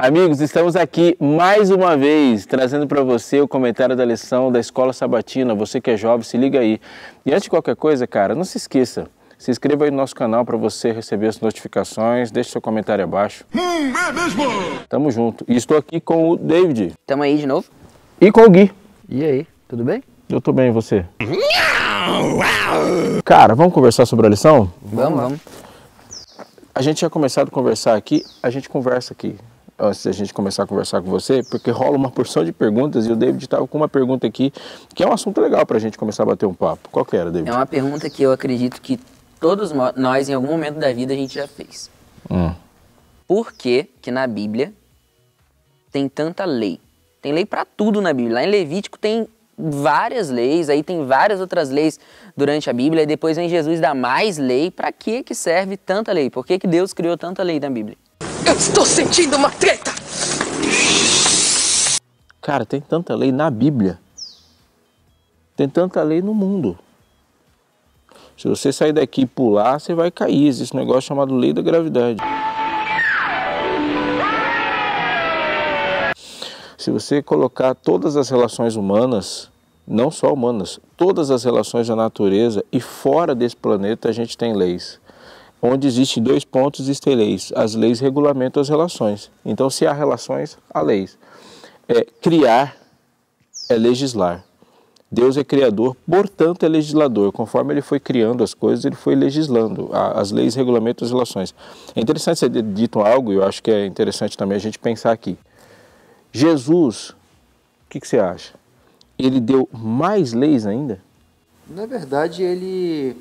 Amigos, estamos aqui mais uma vez trazendo para você o comentário da lição da Escola Sabatina. Você que é jovem, se liga aí. E antes de qualquer coisa, cara, não se esqueça. Se inscreva aí no nosso canal para você receber as notificações. Deixe seu comentário abaixo. Hum, é mesmo? Tamo junto. E estou aqui com o David. Tamo aí de novo. E com o Gui. E aí, tudo bem? Eu tô bem, e você? Cara, vamos conversar sobre a lição? Vamos, vamos. A gente tinha começado a conversar aqui, a gente conversa aqui antes da gente começar a conversar com você, porque rola uma porção de perguntas e o David estava tá com uma pergunta aqui que é um assunto legal para a gente começar a bater um papo. Qual que era, David? É uma pergunta que eu acredito que todos nós, em algum momento da vida, a gente já fez. Hum. Por que que na Bíblia tem tanta lei? Tem lei para tudo na Bíblia. Lá em Levítico tem várias leis, aí tem várias outras leis durante a Bíblia, e depois vem Jesus dá mais lei. Para que que serve tanta lei? Por que, que Deus criou tanta lei na Bíblia? Eu estou sentindo uma treta! Cara, tem tanta lei na Bíblia. Tem tanta lei no mundo. Se você sair daqui e pular, você vai cair. Esse negócio chamado lei da gravidade. Se você colocar todas as relações humanas, não só humanas, todas as relações da natureza e fora desse planeta, a gente tem leis. Onde existem dois pontos, existem leis. As leis regulamentam as relações. Então, se há relações, há leis. É, criar é legislar. Deus é criador, portanto é legislador. Conforme ele foi criando as coisas, ele foi legislando. As leis regulamentam as relações. É interessante ser dito algo, e eu acho que é interessante também a gente pensar aqui. Jesus, o que, que você acha? Ele deu mais leis ainda? Na verdade, ele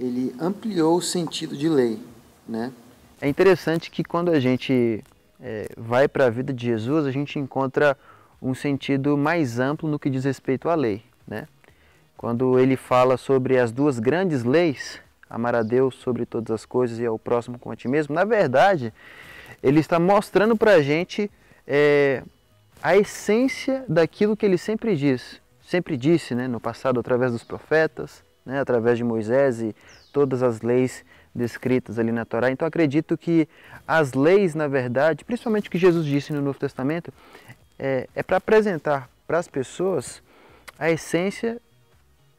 ele ampliou o sentido de lei, né? É interessante que quando a gente é, vai para a vida de Jesus, a gente encontra um sentido mais amplo no que diz respeito à lei, né? Quando ele fala sobre as duas grandes leis, amar a Deus sobre todas as coisas e ao próximo como a ti mesmo, na verdade, ele está mostrando para a gente é, a essência daquilo que ele sempre diz, sempre disse né, no passado através dos profetas, né, através de Moisés e todas as leis descritas ali na Torá. Então acredito que as leis, na verdade, principalmente o que Jesus disse no Novo Testamento, é, é para apresentar para as pessoas a essência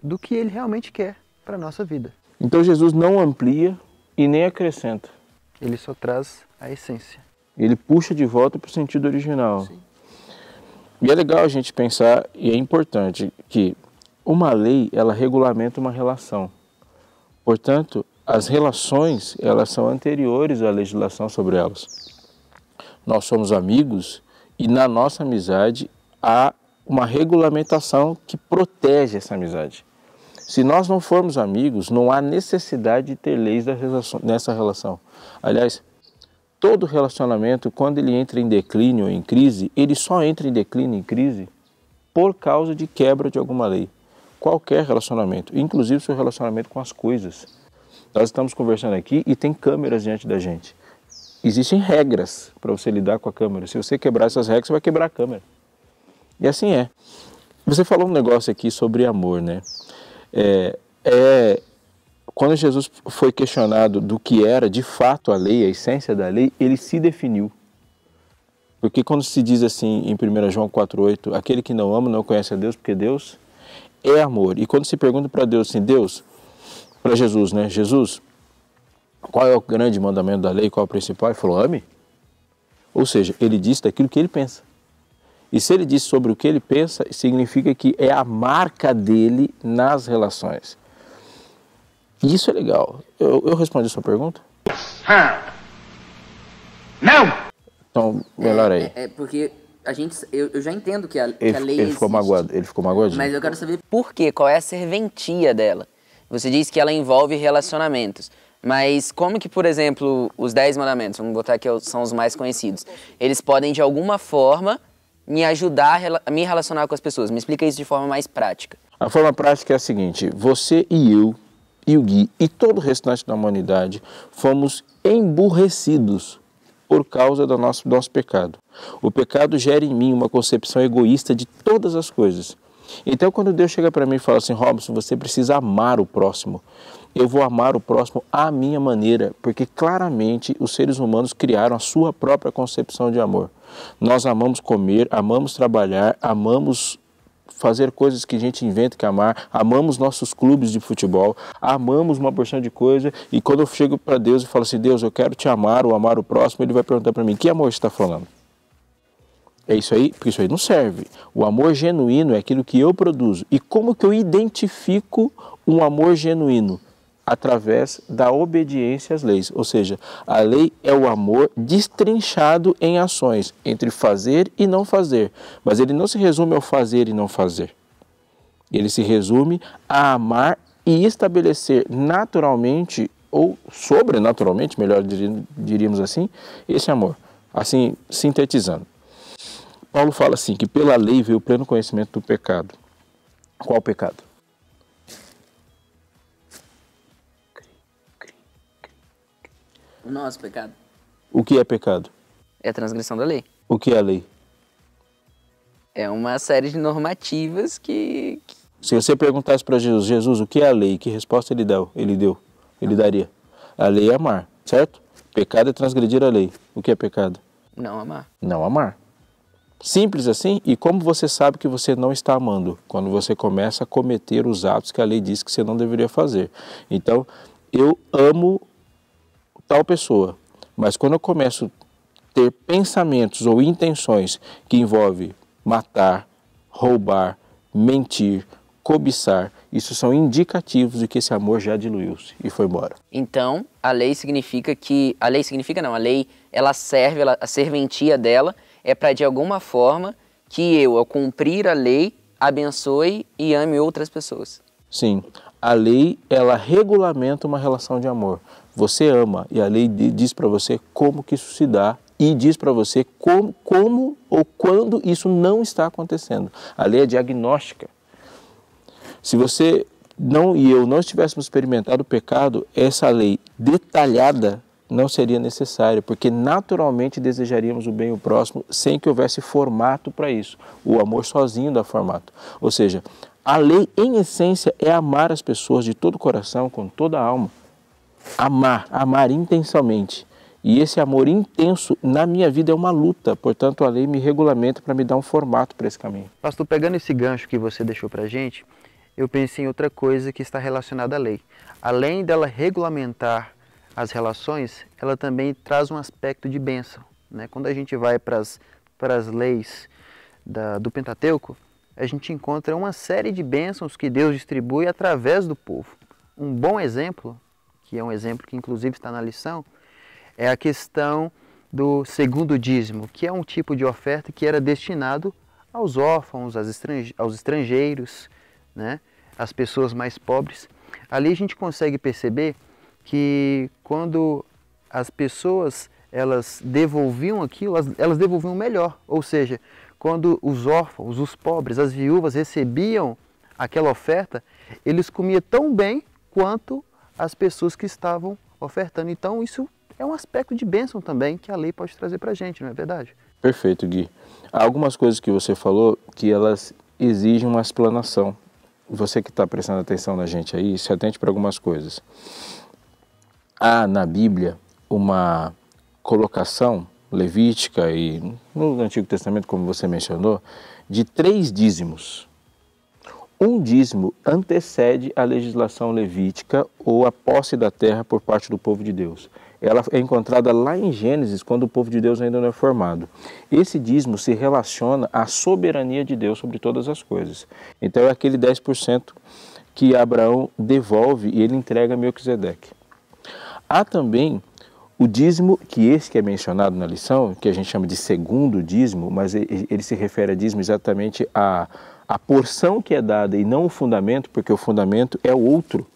do que ele realmente quer para a nossa vida. Então Jesus não amplia e nem acrescenta. Ele só traz a essência. Ele puxa de volta para o sentido original. Sim. E é legal a gente pensar, e é importante, que uma lei, ela regulamenta uma relação. Portanto, as relações, elas são anteriores à legislação sobre elas. Nós somos amigos e na nossa amizade há uma regulamentação que protege essa amizade. Se nós não formos amigos, não há necessidade de ter leis nessa relação. Aliás, todo relacionamento, quando ele entra em declínio ou em crise, ele só entra em declínio e em crise por causa de quebra de alguma lei qualquer relacionamento, inclusive seu relacionamento com as coisas. Nós estamos conversando aqui e tem câmeras diante da gente. Existem regras para você lidar com a câmera. Se você quebrar essas regras, você vai quebrar a câmera. E assim é. Você falou um negócio aqui sobre amor, né? É, é, quando Jesus foi questionado do que era de fato a lei, a essência da lei, ele se definiu. Porque quando se diz assim em 1 João 4,8, aquele que não ama não conhece a Deus, porque Deus é amor. E quando se pergunta para Deus assim, Deus, para Jesus, né? Jesus, qual é o grande mandamento da lei, qual é o principal? Ele falou, ame. Ou seja, ele disse daquilo que ele pensa. E se ele diz sobre o que ele pensa, significa que é a marca dele nas relações. E isso é legal. Eu, eu respondi a sua pergunta? Não! Então, melhor aí. É, é porque a gente, eu, eu, já entendo que a, ele, que a lei. Ele existe, ficou magoado, ele ficou magoado. Mas eu quero saber por quê, qual é a serventia dela. Você diz que ela envolve relacionamentos. Mas como que, por exemplo, os Dez Mandamentos, vamos botar que é são os mais conhecidos, eles podem de alguma forma me ajudar a me relacionar com as pessoas? Me explica isso de forma mais prática. A forma prática é a seguinte: você e eu, e o Gui, e todo o restante da humanidade fomos emburrecidos por causa do nosso, do nosso pecado. O pecado gera em mim uma concepção egoísta de todas as coisas. Então, quando Deus chega para mim e fala assim, Robson, você precisa amar o próximo. Eu vou amar o próximo à minha maneira, porque claramente os seres humanos criaram a sua própria concepção de amor. Nós amamos comer, amamos trabalhar, amamos fazer coisas que a gente inventa que é amar, amamos nossos clubes de futebol, amamos uma porção de coisa, e quando eu chego para Deus e falo assim, Deus, eu quero te amar ou amar o próximo, ele vai perguntar para mim, que amor você está falando? É isso aí, porque isso aí não serve. O amor genuíno é aquilo que eu produzo. E como que eu identifico um amor genuíno? através da obediência às leis. Ou seja, a lei é o amor destrinchado em ações, entre fazer e não fazer. Mas ele não se resume ao fazer e não fazer. Ele se resume a amar e estabelecer naturalmente ou sobrenaturalmente, melhor diríamos assim, esse amor. Assim, sintetizando. Paulo fala assim que pela lei veio o pleno conhecimento do pecado. Qual pecado? O nosso pecado. O que é pecado? É a transgressão da lei. O que é a lei? É uma série de normativas que. que... Se você perguntasse para Jesus, Jesus, o que é a lei? Que resposta ele deu? Ele deu? Ele Não. daria? A lei é amar, certo? Pecado é transgredir a lei. O que é pecado? Não amar. Não amar. Simples assim, e como você sabe que você não está amando? Quando você começa a cometer os atos que a lei diz que você não deveria fazer. Então, eu amo tal pessoa. Mas quando eu começo a ter pensamentos ou intenções que envolvem matar, roubar, mentir, cobiçar, isso são indicativos de que esse amor já diluiu-se e foi embora. Então, a lei significa que a lei significa não, a lei ela serve, ela, a serventia dela é para de alguma forma que eu, ao cumprir a lei, abençoe e ame outras pessoas. Sim, a lei ela regulamenta uma relação de amor. Você ama e a lei diz para você como que isso se dá e diz para você como, como ou quando isso não está acontecendo. A lei é diagnóstica. Se você não e eu não estivéssemos experimentado o pecado, essa lei detalhada não seria necessária, porque naturalmente desejaríamos o bem e o próximo sem que houvesse formato para isso. O amor sozinho dá formato. Ou seja, a lei, em essência, é amar as pessoas de todo o coração, com toda a alma amar, amar intensamente. E esse amor intenso na minha vida é uma luta, portanto a lei me regulamenta para me dar um formato para esse caminho. Pastor, pegando esse gancho que você deixou para a gente, eu pensei em outra coisa que está relacionada à lei. Além dela regulamentar as relações, ela também traz um aspecto de bênção. Né? Quando a gente vai para as leis da, do Pentateuco, a gente encontra uma série de bênçãos que Deus distribui através do povo. Um bom exemplo que é um exemplo que inclusive está na lição, é a questão do segundo dízimo, que é um tipo de oferta que era destinado aos órfãos, aos estrangeiros, né? às pessoas mais pobres. Ali a gente consegue perceber que quando as pessoas elas devolviam aquilo, elas, elas devolviam melhor. Ou seja, quando os órfãos, os pobres, as viúvas recebiam aquela oferta, eles comiam tão bem quanto as pessoas que estavam ofertando. Então, isso é um aspecto de bênção também que a lei pode trazer para a gente, não é verdade? Perfeito, Gui. Há algumas coisas que você falou que elas exigem uma explanação. Você que está prestando atenção na gente aí, se atente para algumas coisas. Há na Bíblia uma colocação levítica e no Antigo Testamento, como você mencionou, de três dízimos um dízimo antecede a legislação levítica ou a posse da terra por parte do povo de Deus. Ela é encontrada lá em Gênesis, quando o povo de Deus ainda não é formado. Esse dízimo se relaciona à soberania de Deus sobre todas as coisas. Então é aquele 10% que Abraão devolve e ele entrega a Melquisedeque. Há também o dízimo, que esse que é mencionado na lição, que a gente chama de segundo dízimo, mas ele se refere a dízimo exatamente a a porção que é dada e não o fundamento, porque o fundamento é o outro.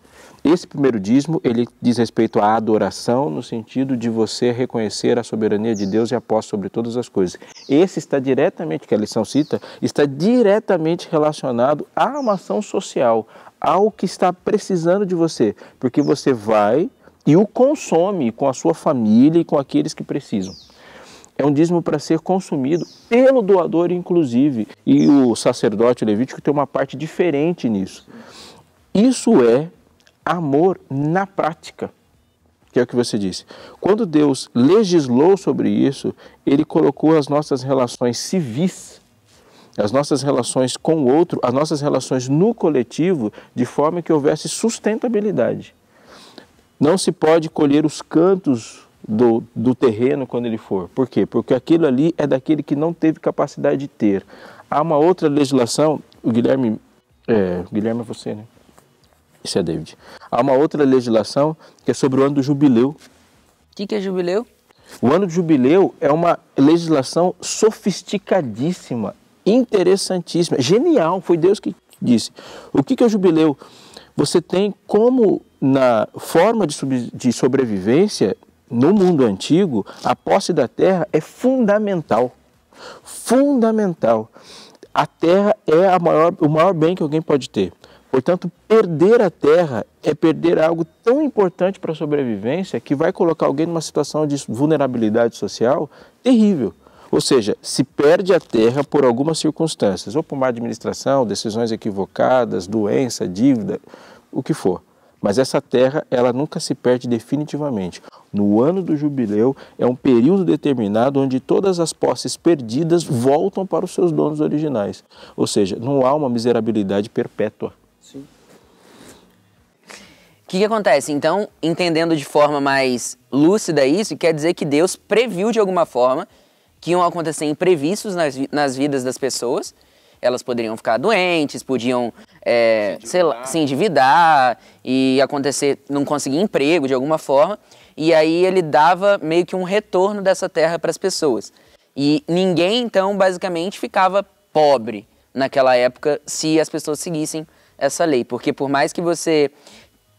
Esse primeiro dízimo, ele diz respeito à adoração, no sentido de você reconhecer a soberania de Deus e a posse sobre todas as coisas. Esse está diretamente, que a lição cita, está diretamente relacionado a uma ação social, ao que está precisando de você, porque você vai e o consome com a sua família e com aqueles que precisam. É um dízimo para ser consumido pelo doador, inclusive. E o sacerdote levítico tem uma parte diferente nisso. Isso é amor na prática, que é o que você disse. Quando Deus legislou sobre isso, ele colocou as nossas relações civis, as nossas relações com o outro, as nossas relações no coletivo, de forma que houvesse sustentabilidade. Não se pode colher os cantos do, do terreno quando ele for. Por quê? Porque aquilo ali é daquele que não teve capacidade de ter. Há uma outra legislação, o Guilherme, é, Guilherme é você, né? Isso é David. Há uma outra legislação que é sobre o ano do jubileu. O que, que é jubileu? O ano do jubileu é uma legislação sofisticadíssima, interessantíssima, genial. Foi Deus que disse. O que, que é o jubileu? Você tem como na forma de, de sobrevivência no mundo antigo, a posse da terra é fundamental. Fundamental. A terra é maior, o maior bem que alguém pode ter. Portanto, perder a terra é perder algo tão importante para a sobrevivência que vai colocar alguém numa situação de vulnerabilidade social terrível. Ou seja, se perde a terra por algumas circunstâncias, ou por má administração, decisões equivocadas, doença, dívida, o que for. Mas essa terra, ela nunca se perde definitivamente no ano do jubileu, é um período determinado onde todas as posses perdidas voltam para os seus donos originais. Ou seja, não há uma miserabilidade perpétua. O que, que acontece? Então, entendendo de forma mais lúcida isso, quer dizer que Deus previu de alguma forma que iam acontecer imprevistos nas, nas vidas das pessoas. Elas poderiam ficar doentes, podiam é, se, endividar. Lá, se endividar e acontecer, não conseguir emprego de alguma forma e aí ele dava meio que um retorno dessa terra para as pessoas. E ninguém, então, basicamente ficava pobre naquela época se as pessoas seguissem essa lei, porque por mais que você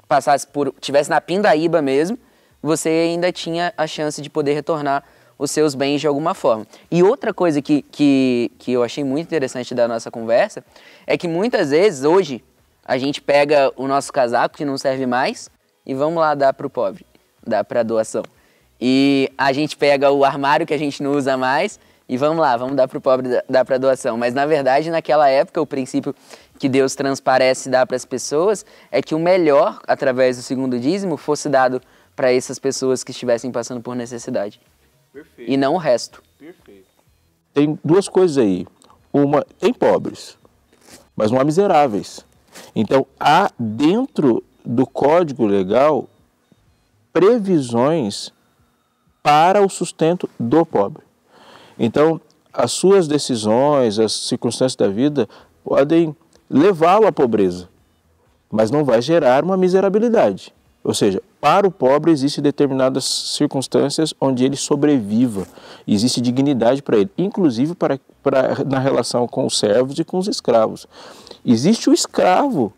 passasse por, tivesse na pindaíba mesmo, você ainda tinha a chance de poder retornar os seus bens de alguma forma. E outra coisa que, que, que eu achei muito interessante da nossa conversa é que muitas vezes, hoje, a gente pega o nosso casaco que não serve mais e vamos lá dar para o pobre dá para doação. E a gente pega o armário que a gente não usa mais e vamos lá, vamos dar para o pobre, dar para doação. Mas na verdade, naquela época, o princípio que Deus transparece dar dá para as pessoas é que o melhor, através do segundo dízimo, fosse dado para essas pessoas que estivessem passando por necessidade. Perfeito. E não o resto. Perfeito. Tem duas coisas aí. Uma, tem pobres, mas não há miseráveis. Então, há dentro do código legal previsões para o sustento do pobre. Então, as suas decisões, as circunstâncias da vida podem levá-lo à pobreza, mas não vai gerar uma miserabilidade. Ou seja, para o pobre existem determinadas circunstâncias onde ele sobreviva, existe dignidade para ele, inclusive para, para, na relação com os servos e com os escravos. Existe o escravo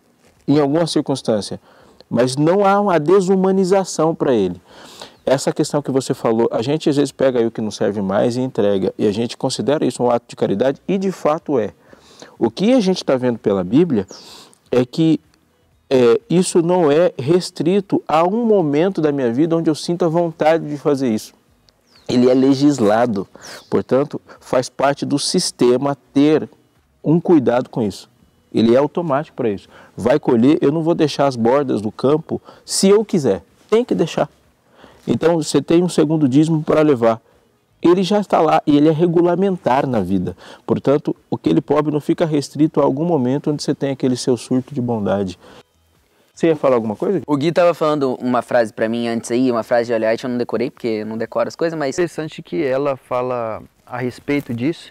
em alguma circunstância, mas não há uma desumanização para ele. Essa questão que você falou, a gente às vezes pega aí o que não serve mais e entrega, e a gente considera isso um ato de caridade, e de fato é. O que a gente está vendo pela Bíblia é que é, isso não é restrito a um momento da minha vida onde eu sinto a vontade de fazer isso. Ele é legislado, portanto, faz parte do sistema ter um cuidado com isso. Ele é automático para isso. Vai colher, eu não vou deixar as bordas do campo se eu quiser. Tem que deixar. Então você tem um segundo dízimo para levar. Ele já está lá e ele é regulamentar na vida. Portanto, aquele pobre não fica restrito a algum momento onde você tem aquele seu surto de bondade. Você ia falar alguma coisa? O Gui estava falando uma frase para mim antes aí, uma frase de Aliás, eu não decorei porque não decoro as coisas, mas. É interessante que ela fala a respeito disso.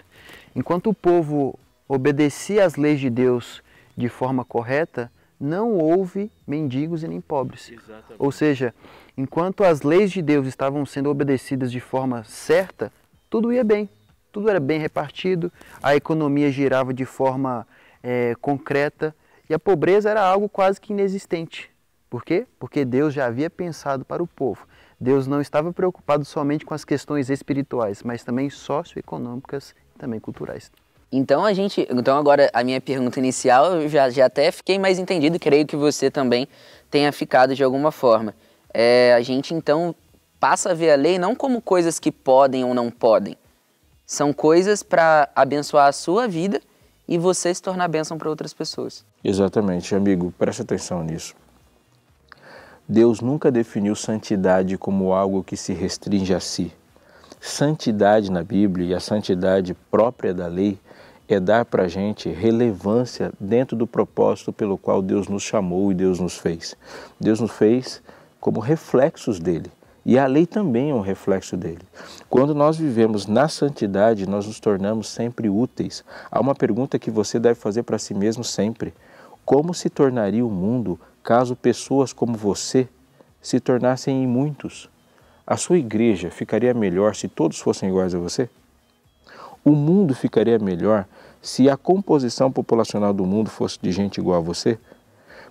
Enquanto o povo obedecia às leis de Deus de forma correta, não houve mendigos e nem pobres. Exatamente. Ou seja, enquanto as leis de Deus estavam sendo obedecidas de forma certa, tudo ia bem, tudo era bem repartido, a economia girava de forma é, concreta e a pobreza era algo quase que inexistente. Por quê? Porque Deus já havia pensado para o povo. Deus não estava preocupado somente com as questões espirituais, mas também socioeconômicas e também culturais. Então a gente, então agora a minha pergunta inicial eu já, já até fiquei mais entendido, creio que você também tenha ficado de alguma forma. É, a gente então passa a ver a lei não como coisas que podem ou não podem, são coisas para abençoar a sua vida e você se tornar bênção para outras pessoas. Exatamente, amigo, preste atenção nisso. Deus nunca definiu santidade como algo que se restringe a si. Santidade na Bíblia e a santidade própria da lei é dar para a gente relevância dentro do propósito pelo qual Deus nos chamou e Deus nos fez. Deus nos fez como reflexos dele. E a lei também é um reflexo dele. Quando nós vivemos na santidade, nós nos tornamos sempre úteis. Há uma pergunta que você deve fazer para si mesmo sempre: Como se tornaria o mundo caso pessoas como você se tornassem muitos? A sua igreja ficaria melhor se todos fossem iguais a você? O mundo ficaria melhor se a composição populacional do mundo fosse de gente igual a você?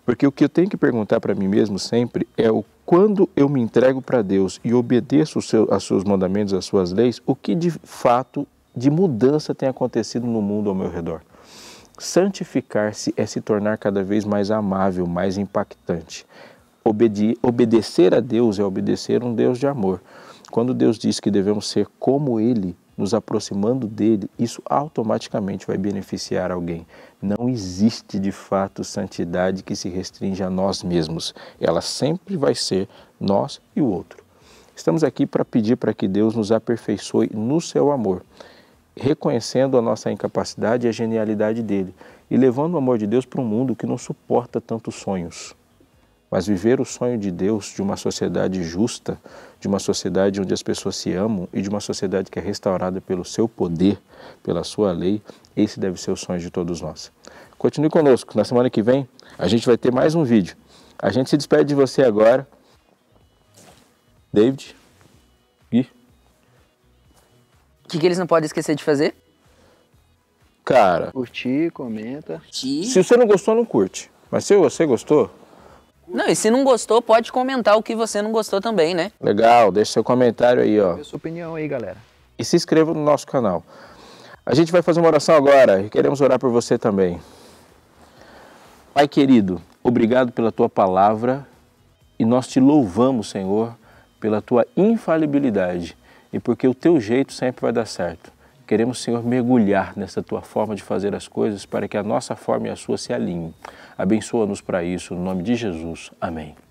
Porque o que eu tenho que perguntar para mim mesmo sempre é o quando eu me entrego para Deus e obedeço os seus mandamentos, as suas leis, o que de fato de mudança tem acontecido no mundo ao meu redor? Santificar-se é se tornar cada vez mais amável, mais impactante. obedecer a Deus é obedecer um Deus de amor. Quando Deus diz que devemos ser como Ele, nos aproximando dele, isso automaticamente vai beneficiar alguém. Não existe de fato santidade que se restringe a nós mesmos. Ela sempre vai ser nós e o outro. Estamos aqui para pedir para que Deus nos aperfeiçoe no seu amor, reconhecendo a nossa incapacidade e a genialidade dele e levando o amor de Deus para um mundo que não suporta tantos sonhos mas viver o sonho de Deus de uma sociedade justa, de uma sociedade onde as pessoas se amam e de uma sociedade que é restaurada pelo seu poder, pela sua lei, esse deve ser o sonho de todos nós. Continue conosco, na semana que vem a gente vai ter mais um vídeo. A gente se despede de você agora. David? Gui? O que, que eles não podem esquecer de fazer? Cara. Curtir, comenta. Se você não gostou, não curte. Mas se você gostou, não, e se não gostou, pode comentar o que você não gostou também, né? Legal, deixa seu comentário aí, ó. Dê sua opinião aí, galera. E se inscreva no nosso canal. A gente vai fazer uma oração agora e queremos orar por você também. Pai querido, obrigado pela tua palavra e nós te louvamos, Senhor, pela tua infalibilidade e porque o teu jeito sempre vai dar certo. Queremos, Senhor, mergulhar nessa tua forma de fazer as coisas para que a nossa forma e a sua se alinhem. Abençoa-nos para isso, no nome de Jesus. Amém.